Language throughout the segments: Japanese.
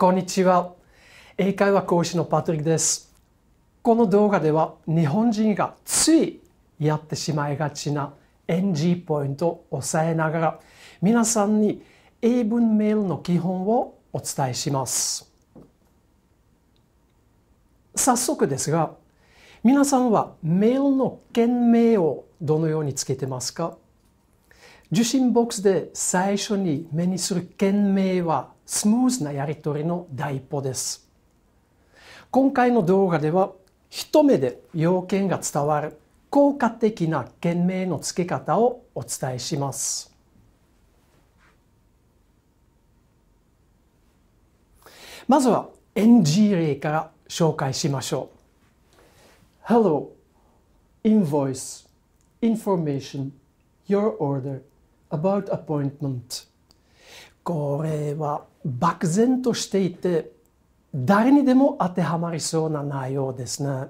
こんにちは。英会話講師のパトリックです。この動画では日本人がついやってしまいがちな NG ポイントを抑えながら皆さんに英文メールの基本をお伝えします。早速ですが皆さんはメールの件名をどのようにつけてますか受信ボックスで最初に目にする件名はスムーズなやり取りの第一歩です今回の動画では一目で要件が伝わる効果的な件名の付け方をお伝えしますまずは NG 例から紹介しましょう Hello invoice information your order about appointment これは漠然としていて誰にでも当てはまりそうな内容ですね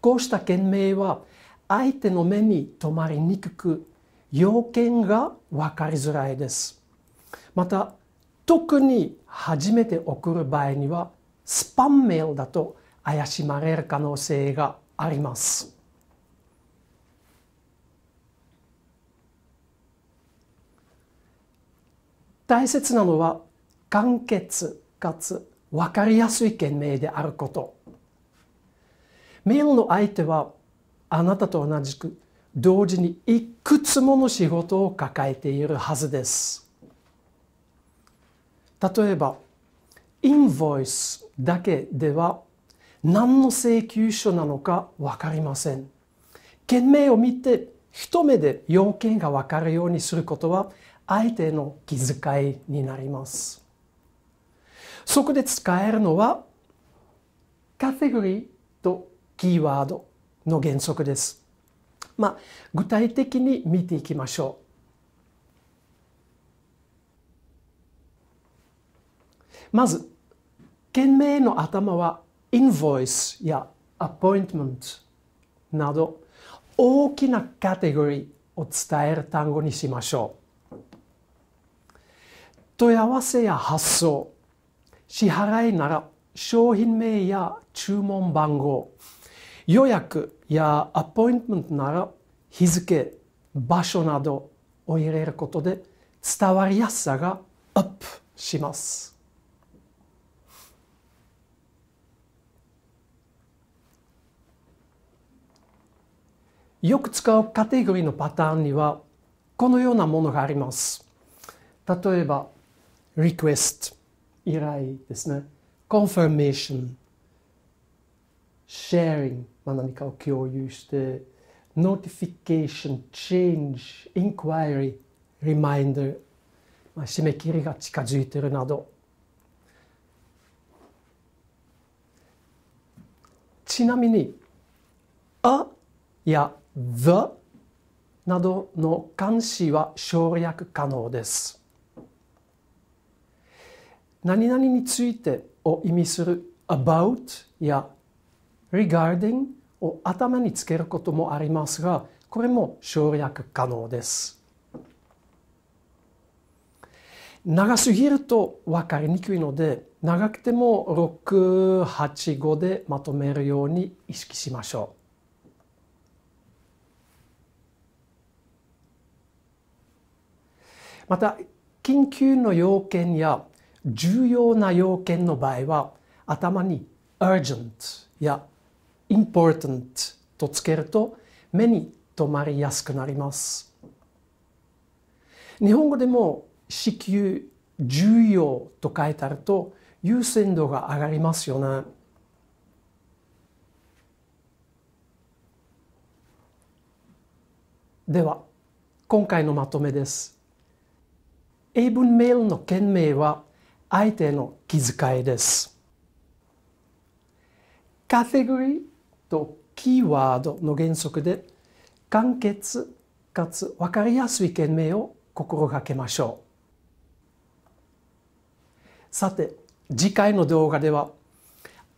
こうした件名は相手の目に留まりにくく要件が分かりづらいですまた特に初めて送る場合にはスパンメールだと怪しまれる可能性があります。大切なのは簡潔かつ分かりやすい件名であることメールの相手はあなたと同じく同時にいくつもの仕事を抱えているはずです例えばインボイスだけでは何の請求書なのか分かりません件名を見て一目で要件が分かるようにすることは相手の気遣いになります。そこで使えるのはカテゴリーとキーワードの原則です。まあ、具体的に見ていきましょう。まず、件名の頭はインボイスやアポイントメントなど大きなカテゴリーを伝える単語にしましょう。問い合わせや発送支払いなら商品名や注文番号予約やアポイントメントなら日付場所などを入れることで伝わりやすさがアップします。よく使うカテゴリーのパターンにはこのようなものがあります。例えば request 依頼ですね confirmation sharing まあ何かを共有して notification change inquiry reminder まあ締め切りが近づいてるなどちなみに「あ」や「the」などの監視は省略可能です。何々についてを意味する about や regarding を頭につけることもありますがこれも省略可能です長すぎると分かりにくいので長くても685でまとめるように意識しましょう。また緊急の要件や重要な要件の場合は頭に urgent や important とつけると目に留まりやすくなります日本語でも至急重要と書いてあると優先度が上がりますよねでは今回のまとめです英文メールの件名は相手の気遣いです。カテゴリーとキーワードの原則で簡潔かつ分かりやすい件名を心がけましょう。さて次回の動画では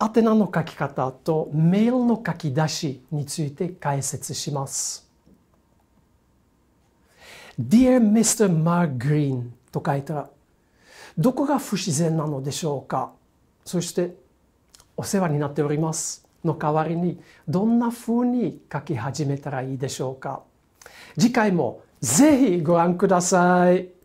宛名の書き方とメールの書き出しについて解説します。Dear Mr. Mark Green と書いたらどこが不自然なのでしょうかそしてお世話になっておりますの代わりにどんな風に書き始めたらいいでしょうか次回もぜひご覧ください。